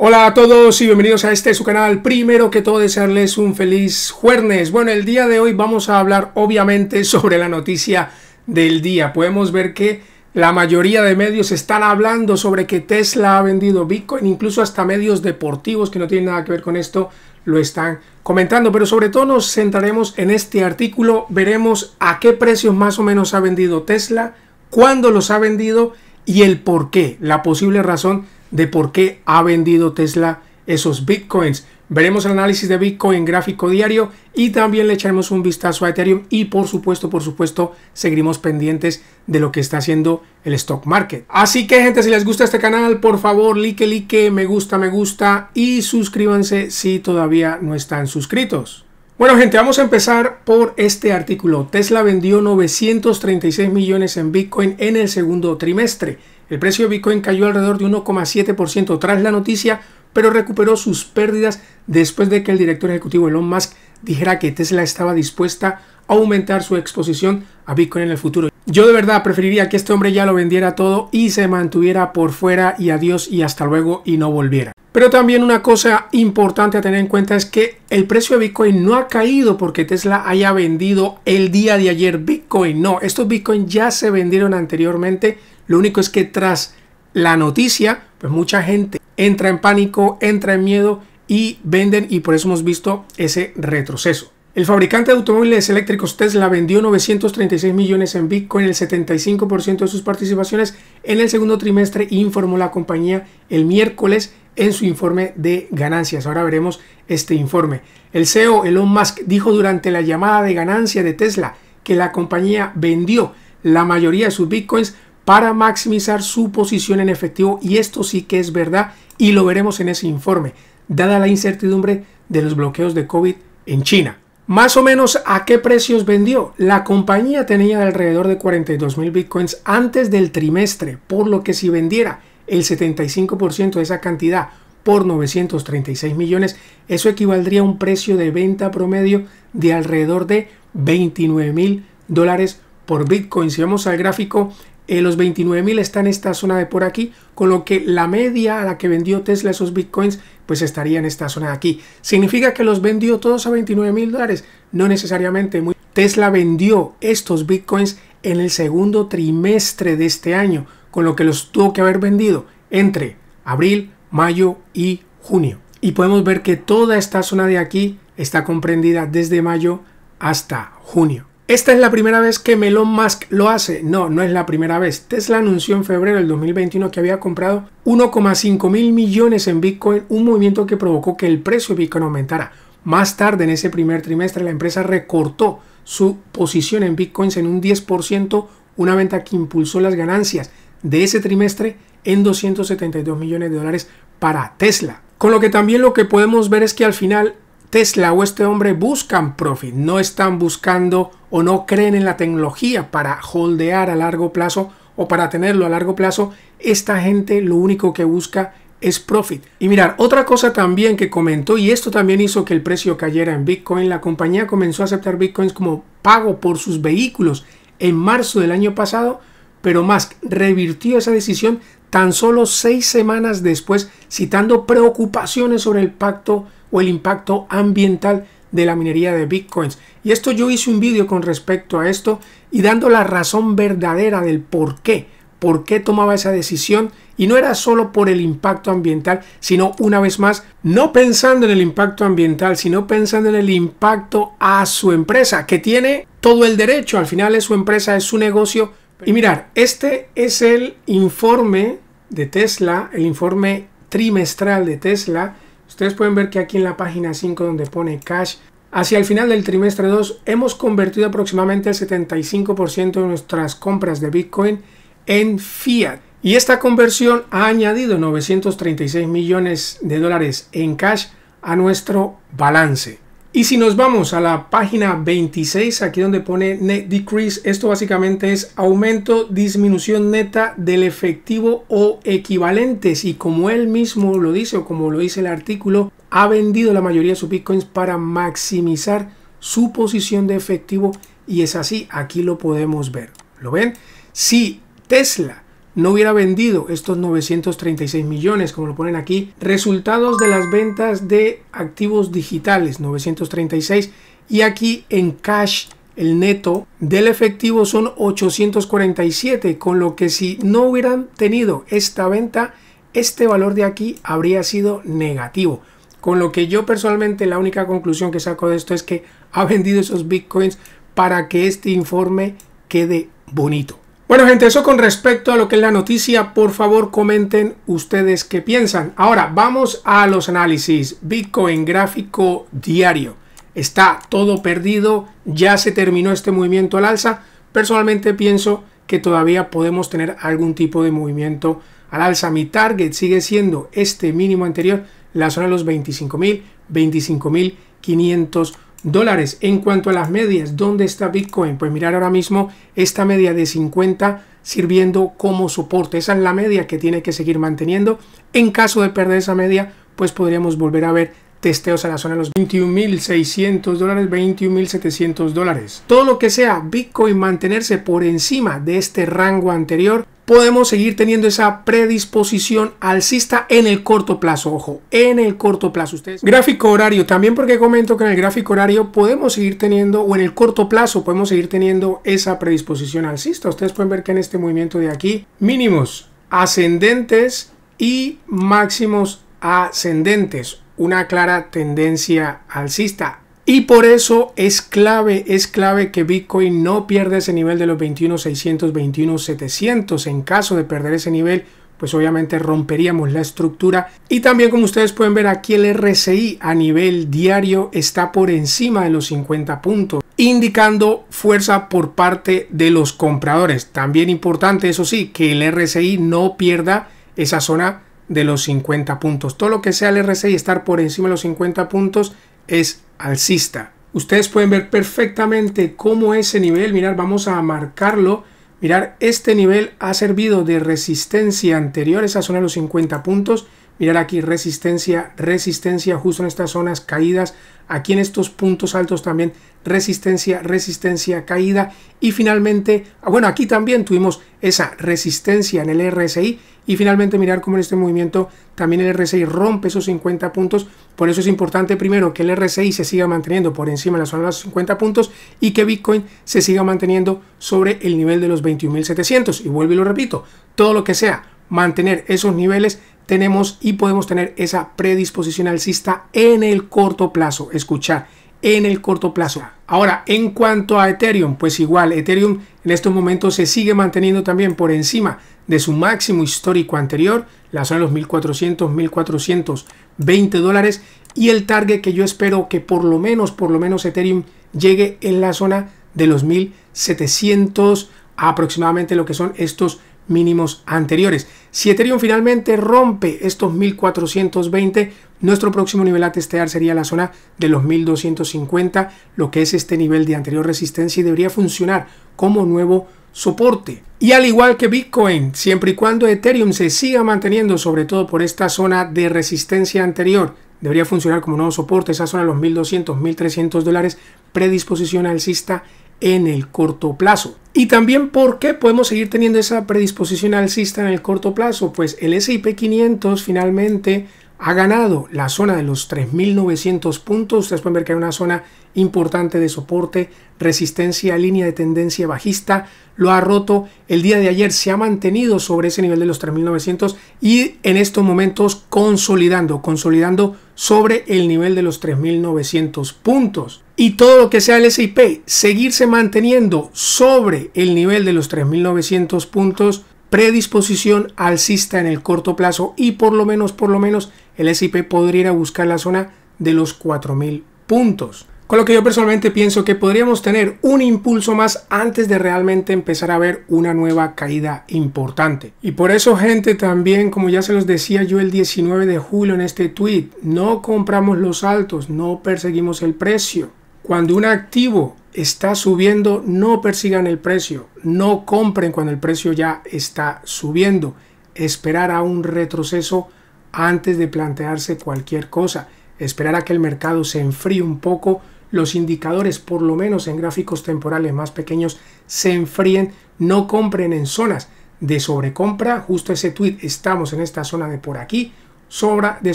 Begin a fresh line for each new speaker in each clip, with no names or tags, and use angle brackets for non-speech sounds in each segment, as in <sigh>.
Hola a todos y bienvenidos a este su canal. Primero que todo desearles un feliz jueves. Bueno, el día de hoy vamos a hablar obviamente <laughs> sobre la noticia del día. Podemos ver que la mayoría de medios están hablando sobre que Tesla ha vendido Bitcoin, incluso hasta medios deportivos que no tienen nada que ver con esto lo están comentando, pero sobre todo nos centraremos en este artículo, veremos a qué precios más o menos ha vendido Tesla, cuándo los ha vendido y el por qué, la posible razón de por qué ha vendido Tesla esos bitcoins. Veremos el análisis de Bitcoin gráfico diario y también le echaremos un vistazo a Ethereum y por supuesto, por supuesto, seguiremos pendientes de lo que está haciendo el stock market. Así que gente, si les gusta este canal, por favor, like, like, me gusta, me gusta y suscríbanse si todavía no están suscritos. Bueno gente, vamos a empezar por este artículo. Tesla vendió 936 millones en Bitcoin en el segundo trimestre. El precio de Bitcoin cayó alrededor de 1,7% tras la noticia, pero recuperó sus pérdidas después de que el director ejecutivo Elon Musk dijera que Tesla estaba dispuesta a aumentar su exposición a Bitcoin en el futuro. Yo de verdad preferiría que este hombre ya lo vendiera todo y se mantuviera por fuera y adiós y hasta luego y no volviera. Pero también una cosa importante a tener en cuenta es que el precio de Bitcoin no ha caído porque Tesla haya vendido el día de ayer Bitcoin. No, estos Bitcoin ya se vendieron anteriormente lo único es que tras la noticia, pues mucha gente entra en pánico, entra en miedo y venden y por eso hemos visto ese retroceso. El fabricante de automóviles eléctricos Tesla vendió 936 millones en Bitcoin, el 75% de sus participaciones en el segundo trimestre, informó la compañía el miércoles en su informe de ganancias. Ahora veremos este informe. El CEO Elon Musk dijo durante la llamada de ganancia de Tesla que la compañía vendió la mayoría de sus bitcoins para maximizar su posición en efectivo y esto sí que es verdad y lo veremos en ese informe, dada la incertidumbre de los bloqueos de COVID en China. Más o menos a qué precios vendió. La compañía tenía alrededor de 42 mil bitcoins antes del trimestre, por lo que si vendiera el 75% de esa cantidad por 936 millones, eso equivaldría a un precio de venta promedio de alrededor de 29 mil dólares por bitcoin. Si vamos al gráfico, eh, los los 29.000 están en esta zona de por aquí, con lo que la media a la que vendió Tesla esos bitcoins, pues estaría en esta zona de aquí. ¿Significa que los vendió todos a 29.000 dólares? No necesariamente. Muy... Tesla vendió estos bitcoins en el segundo trimestre de este año, con lo que los tuvo que haber vendido entre abril, mayo y junio. Y podemos ver que toda esta zona de aquí está comprendida desde mayo hasta junio. ¿Esta es la primera vez que Melon Musk lo hace? No, no es la primera vez. Tesla anunció en febrero del 2021 que había comprado 1,5 mil millones en Bitcoin, un movimiento que provocó que el precio de Bitcoin aumentara. Más tarde, en ese primer trimestre, la empresa recortó su posición en Bitcoins en un 10%, una venta que impulsó las ganancias de ese trimestre en 272 millones de dólares para Tesla. Con lo que también lo que podemos ver es que al final Tesla o este hombre buscan profit, no están buscando o no creen en la tecnología para holdear a largo plazo o para tenerlo a largo plazo. Esta gente lo único que busca es profit. Y mirar, otra cosa también que comentó, y esto también hizo que el precio cayera en Bitcoin, la compañía comenzó a aceptar Bitcoins como pago por sus vehículos en marzo del año pasado, pero Musk revirtió esa decisión tan solo seis semanas después, citando preocupaciones sobre el pacto o el impacto ambiental de la minería de bitcoins. Y esto yo hice un vídeo con respecto a esto y dando la razón verdadera del por qué, por qué tomaba esa decisión y no era solo por el impacto ambiental, sino una vez más, no pensando en el impacto ambiental, sino pensando en el impacto a su empresa, que tiene todo el derecho, al final es su empresa, es su negocio. Y mirar, este es el informe de Tesla, el informe trimestral de Tesla, Ustedes pueden ver que aquí en la página 5 donde pone cash, hacia el final del trimestre 2 hemos convertido aproximadamente el 75% de nuestras compras de Bitcoin en fiat. Y esta conversión ha añadido 936 millones de dólares en cash a nuestro balance. Y si nos vamos a la página 26, aquí donde pone net decrease, esto básicamente es aumento, disminución neta del efectivo o equivalentes. Y como él mismo lo dice o como lo dice el artículo, ha vendido la mayoría de sus bitcoins para maximizar su posición de efectivo. Y es así, aquí lo podemos ver. ¿Lo ven? Si Tesla no hubiera vendido estos 936 millones, como lo ponen aquí. Resultados de las ventas de activos digitales, 936. Y aquí en cash, el neto del efectivo son 847, con lo que si no hubieran tenido esta venta, este valor de aquí habría sido negativo. Con lo que yo personalmente la única conclusión que saco de esto es que ha vendido esos bitcoins para que este informe quede bonito. Bueno, gente, eso con respecto a lo que es la noticia, por favor comenten ustedes qué piensan. Ahora, vamos a los análisis. Bitcoin gráfico diario. Está todo perdido, ya se terminó este movimiento al alza. Personalmente pienso que todavía podemos tener algún tipo de movimiento al alza. Mi target sigue siendo este mínimo anterior, la zona de los 25.000, 25.500 dólares. En cuanto a las medias, ¿dónde está Bitcoin? Pues mirar ahora mismo esta media de 50 sirviendo como soporte. Esa es la media que tiene que seguir manteniendo. En caso de perder esa media, pues podríamos volver a ver testeos a la zona de los 21.600 dólares, 21.700 dólares. Todo lo que sea Bitcoin mantenerse por encima de este rango anterior, podemos seguir teniendo esa predisposición alcista en el corto plazo, ojo, en el corto plazo ustedes. Gráfico horario, también porque comento que en el gráfico horario podemos seguir teniendo, o en el corto plazo podemos seguir teniendo esa predisposición alcista. Ustedes pueden ver que en este movimiento de aquí, mínimos ascendentes y máximos ascendentes una clara tendencia alcista. Y por eso es clave, es clave que Bitcoin no pierda ese nivel de los 21.600, 21.700. En caso de perder ese nivel, pues obviamente romperíamos la estructura. Y también como ustedes pueden ver aquí el RSI a nivel diario está por encima de los 50 puntos, indicando fuerza por parte de los compradores. También importante, eso sí, que el RSI no pierda esa zona de los 50 puntos. Todo lo que sea el y estar por encima de los 50 puntos es alcista. Ustedes pueden ver perfectamente cómo ese nivel, mirar, vamos a marcarlo. Mirar, este nivel ha servido de resistencia anterior, esa zona de los 50 puntos. Mirar aquí resistencia, resistencia justo en estas zonas, caídas. Aquí en estos puntos altos también resistencia, resistencia, caída. Y finalmente, ah, bueno, aquí también tuvimos esa resistencia en el RSI. Y finalmente mirar cómo en este movimiento también el RSI rompe esos 50 puntos. Por eso es importante primero que el RSI se siga manteniendo por encima de la zona de los 50 puntos y que Bitcoin se siga manteniendo sobre el nivel de los 21.700. Y vuelvo y lo repito, todo lo que sea mantener esos niveles tenemos y podemos tener esa predisposición alcista en el corto plazo. Escuchar, en el corto plazo. Ahora, en cuanto a Ethereum, pues igual, Ethereum en estos momentos se sigue manteniendo también por encima de su máximo histórico anterior, la zona de los 1400, 1420 dólares y el target que yo espero que por lo menos, por lo menos Ethereum llegue en la zona de los 1700 aproximadamente lo que son estos mínimos anteriores. Si Ethereum finalmente rompe estos 1420, nuestro próximo nivel a testear sería la zona de los 1250, lo que es este nivel de anterior resistencia y debería funcionar como nuevo soporte. Y al igual que Bitcoin, siempre y cuando Ethereum se siga manteniendo, sobre todo por esta zona de resistencia anterior, debería funcionar como nuevo soporte, esa zona de los 1200, 1300 dólares, predisposición alcista en el corto plazo. Y también por qué podemos seguir teniendo esa predisposición alcista en el corto plazo. Pues el SIP 500 finalmente ha ganado la zona de los 3.900 puntos. Ustedes pueden ver que hay una zona importante de soporte, resistencia, línea de tendencia bajista. Lo ha roto el día de ayer, se ha mantenido sobre ese nivel de los 3.900 y en estos momentos consolidando, consolidando sobre el nivel de los 3.900 puntos. Y todo lo que sea el SIP, seguirse manteniendo sobre el nivel de los 3.900 puntos predisposición alcista en el corto plazo y por lo menos, por lo menos, el SIP podría ir a buscar la zona de los 4000 puntos. Con lo que yo personalmente pienso que podríamos tener un impulso más antes de realmente empezar a ver una nueva caída importante. Y por eso gente también, como ya se los decía yo el 19 de julio en este tweet, no compramos los altos, no perseguimos el precio. Cuando un activo está subiendo, no persigan el precio, no compren cuando el precio ya está subiendo, esperar a un retroceso antes de plantearse cualquier cosa, esperar a que el mercado se enfríe un poco, los indicadores, por lo menos en gráficos temporales más pequeños, se enfríen, no compren en zonas de sobrecompra, justo ese tweet, estamos en esta zona de por aquí, sobra de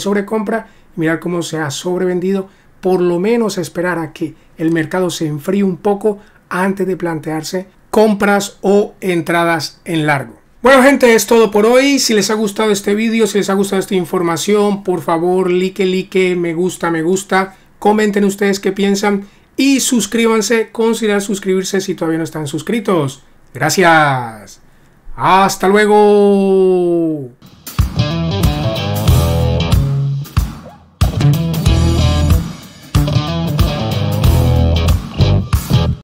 sobrecompra, mirar cómo se ha sobrevendido por lo menos esperar a que el mercado se enfríe un poco antes de plantearse compras o entradas en largo. Bueno gente, es todo por hoy. Si les ha gustado este vídeo, si les ha gustado esta información, por favor, like, like, me gusta, me gusta. Comenten ustedes qué piensan y suscríbanse, consideran suscribirse si todavía no están suscritos. Gracias. Hasta luego.